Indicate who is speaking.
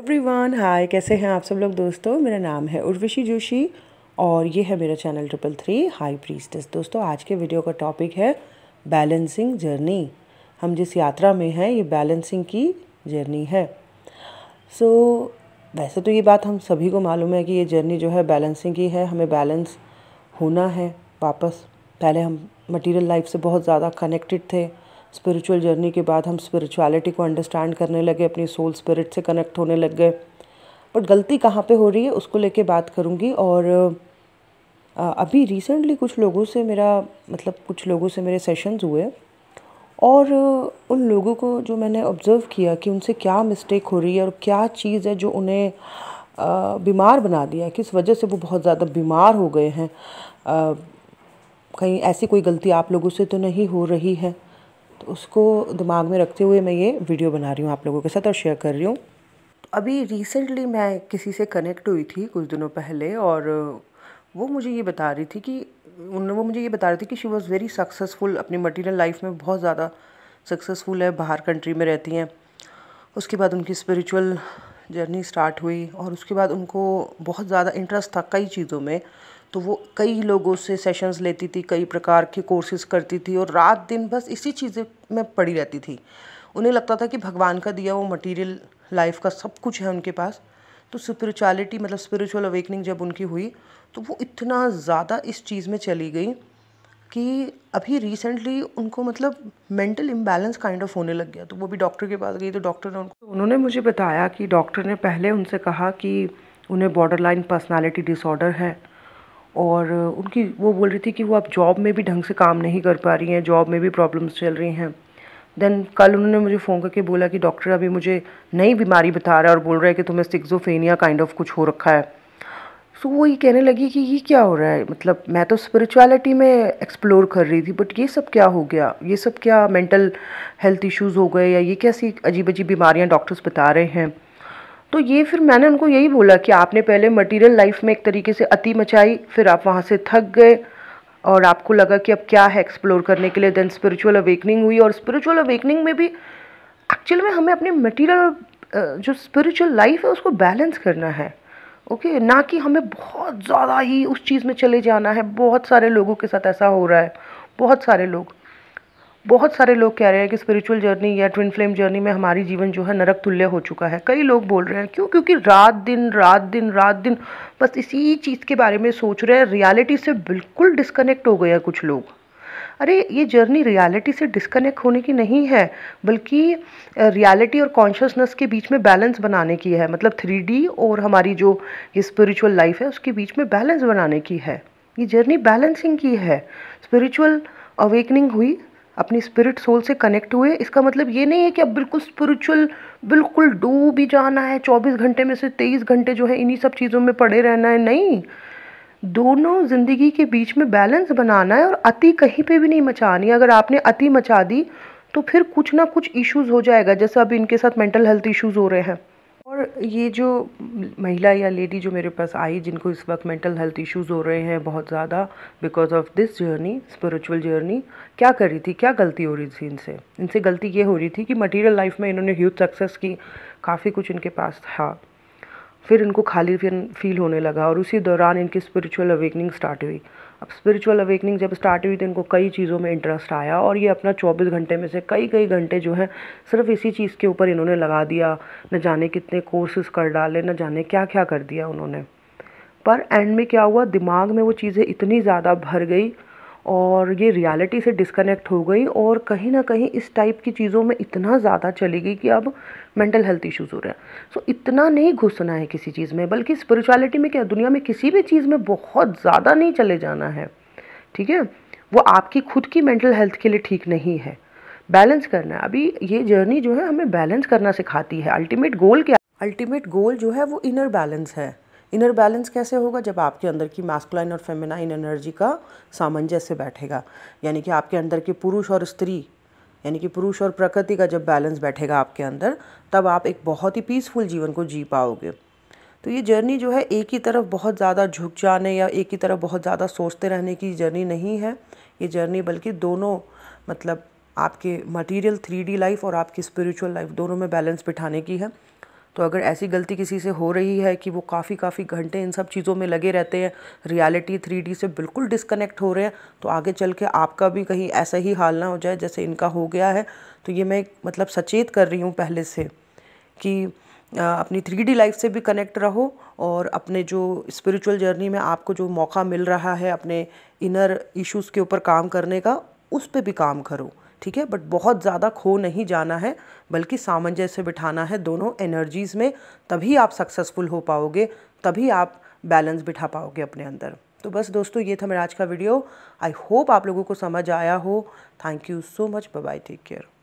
Speaker 1: Everyone hi कैसे हैं आप सब लोग दोस्तों मेरा नाम है उर्वशी जोशी और ये है मेरा channel triple three high prestress दोस्तों आज के वीडियो का टॉपिक है बैलेंसिंग जर्नी हम जिस यात्रा में हैं ये बैलेंसिंग की जर्नी है सो so, वैसे तो ये बात हम सभी को मालूम है कि ये जर्नी जो है बैलेंसिंग की है हमें बैलेंस होना है वापस पहले हम मटीरियल लाइफ से बहुत ज़्यादा कनेक्टेड थे स्पिरिचुअल जर्नी के बाद हम स्पिरिचुअलिटी को अंडरस्टैंड करने लगे अपनी सोल स्पिरिट से कनेक्ट होने लग गए बट गलती कहाँ पे हो रही है उसको लेके बात करूँगी और अभी रिसेंटली कुछ लोगों से मेरा मतलब कुछ लोगों से मेरे सेशंस हुए और उन लोगों को जो मैंने ऑब्ज़र्व किया कि उनसे क्या मिस्टेक हो रही है और क्या चीज़ है जो उन्हें बीमार बना दिया है किस वजह से वो बहुत ज़्यादा बीमार हो गए हैं कहीं ऐसी कोई गलती आप लोगों से तो नहीं हो रही है तो उसको दिमाग में रखते हुए मैं ये वीडियो बना रही हूँ आप लोगों के साथ और शेयर कर रही हूँ तो अभी रिसेंटली मैं किसी से कनेक्ट हुई थी कुछ दिनों पहले और वो मुझे ये बता रही थी कि उन्होंने वो मुझे ये बता रही थी कि शी वॉज़ वेरी सक्सेसफुल अपनी मटीरियल लाइफ में बहुत ज़्यादा सक्सेसफुल है बाहर कंट्री में रहती हैं उसके बाद उनकी स्पिरिचुअल जर्नी स्टार्ट हुई और उसके बाद उनको बहुत ज़्यादा इंटरेस्ट था कई चीज़ों में तो वो कई लोगों से सेशंस लेती थी कई प्रकार के कोर्सेज करती थी और रात दिन बस इसी चीज़ें में पड़ी रहती थी उन्हें लगता था कि भगवान का दिया वो मटेरियल लाइफ का सब कुछ है उनके पास तो स्पिरिचुअलिटी मतलब स्पिरिचुअल अवेकनिंग जब उनकी हुई तो वो इतना ज़्यादा इस चीज़ में चली गई कि अभी रिसेंटली उनको मतलब मेंटल इम्बैलेंस काइंड ऑफ होने लग गया तो वो भी डॉक्टर के पास गई तो डॉक्टर ने उनको तो उन्होंने मुझे बताया कि डॉक्टर ने पहले उनसे कहा कि उन्हें बॉर्डर लाइन पर्सनैलिटी डिसऑर्डर है और उनकी वो बोल रही थी कि वो अब जॉब में भी ढंग से काम नहीं कर पा रही हैं जॉब में भी प्रॉब्लम्स चल रही हैं देन कल उन्होंने मुझे फ़ोन करके बोला कि डॉक्टर अभी मुझे नई बीमारी बता रहा है और बोल रहा है कि तुम्हें स्टिक्जोफेनिया काइंड ऑफ कुछ हो रखा है सो so, वो ये कहने लगी कि ये क्या हो रहा है मतलब मैं तो स्पिरिचुअलिटी में एक्सप्लोर कर रही थी बट ये सब क्या हो गया ये सब क्या मेंटल हेल्थ इश्यूज़ हो गए या ये कैसी अजीब अजीब बीमारियाँ डॉक्टर्स बता रहे हैं तो ये फिर मैंने उनको यही बोला कि आपने पहले मटेरियल लाइफ में एक तरीके से अति मचाई फिर आप वहाँ से थक गए और आपको लगा कि अब क्या है एक्सप्लोर करने के लिए देन स्पिरिचुअल अवेकनिंग हुई और स्पिरिचुअल अवेकनिंग में भी एक्चुअल में हमें अपने मटेरियल जो स्पिरिचुअल लाइफ है उसको बैलेंस करना है ओके okay? ना कि हमें बहुत ज़्यादा ही उस चीज़ में चले जाना है बहुत सारे लोगों के साथ ऐसा हो रहा है बहुत सारे लोग बहुत सारे लोग कह रहे हैं कि स्पिरिचुअल जर्नी या ट्विन फ्लेम जर्नी में हमारी जीवन जो है नरक तुल्य हो चुका है कई लोग बोल रहे हैं क्यों क्योंकि रात दिन रात दिन रात दिन बस इसी चीज़ के बारे में सोच रहे हैं रियलिटी से बिल्कुल डिस्कनेक्ट हो गया कुछ लोग अरे ये जर्नी रियलिटी से डिस्कनेक्ट होने की नहीं है बल्कि रियलिटी और कॉन्शियसनेस के बीच में बैलेंस बनाने की है मतलब थ्री और हमारी जो ये स्पिरिचुअल लाइफ है उसके बीच में बैलेंस बनाने की है ये जर्नी बैलेंसिंग की है स्पिरिचुअल अवेकनिंग हुई अपनी स्पिरिट सोल से कनेक्ट हुए इसका मतलब ये नहीं है कि अब बिल्कुल स्पिरिचुअल बिल्कुल डूब ही जाना है चौबीस घंटे में से तेईस घंटे जो है इन्हीं सब चीज़ों में पड़े रहना है नहीं दोनों ज़िंदगी के बीच में बैलेंस बनाना है और अति कहीं पे भी नहीं मचानी अगर आपने अति मचा दी तो फिर कुछ ना कुछ इश्यूज़ हो जाएगा जैसे अब इनके साथ मेंटल हेल्थ इश्यूज़ हो रहे हैं और ये जो महिला या लेडी जो मेरे पास आई जिनको इस वक्त मेंटल हेल्थ इश्यूज़ हो रहे हैं बहुत ज़्यादा because of this journey spiritual journey क्या कर रही थी क्या गलती हो रही थी इनसे इनसे गलती ये हो रही थी कि मटेरियल लाइफ में इन्होंने ह्यूज सक्सेस की काफ़ी कुछ इनके पास था फिर इनको खाली फिर फील होने लगा और उसी दौरान इनकी स्पिरिचुअल अवेकनिंग स्टार्ट हुई अब स्पिरिचुअल अवेकनिंग जब स्टार्ट हुई तो इनको कई चीज़ों में इंटरेस्ट आया और ये अपना 24 घंटे में से कई कई घंटे जो है सिर्फ इसी चीज़ के ऊपर इन्होंने लगा दिया न जाने कितने कोर्सेज कर डाले न जाने क्या क्या कर दिया उन्होंने पर एंड में क्या हुआ दिमाग में वो चीज़ें इतनी ज़्यादा भर गई और ये रियलिटी से डिस्कनेक्ट हो गई और कहीं ना कहीं इस टाइप की चीज़ों में इतना ज़्यादा चली गई कि अब मेंटल हेल्थ इश्यूज़ हो रहे हैं सो so, इतना नहीं घुसना है किसी चीज़ में बल्कि स्पिरिचुअलिटी में क्या दुनिया में किसी भी चीज़ में बहुत ज़्यादा नहीं चले जाना है ठीक है वो आपकी खुद की मेंटल हेल्थ के लिए ठीक नहीं है बैलेंस करना है अभी ये जर्नी जो है हमें बैलेंस करना सिखाती है अल्टीमेट गोल क्या अल्टीमेट गोल जो है वो इनर बैलेंस है इनर बैलेंस कैसे होगा जब आपके अंदर की मैस्कुलाइन और फेमिनाइन एनर्जी का सामंजस्य बैठेगा यानी कि आपके अंदर के पुरुष और स्त्री यानी कि पुरुष और प्रकृति का जब बैलेंस बैठेगा आपके अंदर तब आप एक बहुत ही पीसफुल जीवन को जी पाओगे तो ये जर्नी जो है एक ही तरफ बहुत ज़्यादा झुक जाने या एक ही तरफ बहुत ज़्यादा सोचते रहने की जर्नी नहीं है ये जर्नी बल्कि दोनों मतलब आपके मटेरियल थ्री लाइफ और आपकी स्पिरिचुअल लाइफ दोनों में बैलेंस बिठाने की है तो अगर ऐसी गलती किसी से हो रही है कि वो काफ़ी काफ़ी घंटे इन सब चीज़ों में लगे रहते हैं रियलिटी थ्री से बिल्कुल डिस्कनेक्ट हो रहे हैं तो आगे चल के आपका भी कहीं ऐसा ही हाल ना हो जाए जैसे इनका हो गया है तो ये मैं मतलब सचेत कर रही हूँ पहले से कि अपनी थ्री डी लाइफ से भी कनेक्ट रहो और अपने जो स्पिरिचुअल जर्नी में आपको जो मौका मिल रहा है अपने इनर इश्यूज़ के ऊपर काम करने का उस पर भी काम करो ठीक है बट बहुत ज़्यादा खो नहीं जाना है बल्कि सामंजस्य बिठाना है दोनों एनर्जीज़ में तभी आप सक्सेसफुल हो पाओगे तभी आप बैलेंस बिठा पाओगे अपने अंदर तो बस दोस्तों ये था मेरा आज का वीडियो आई होप आप लोगों को समझ आया हो thank you so much bye take care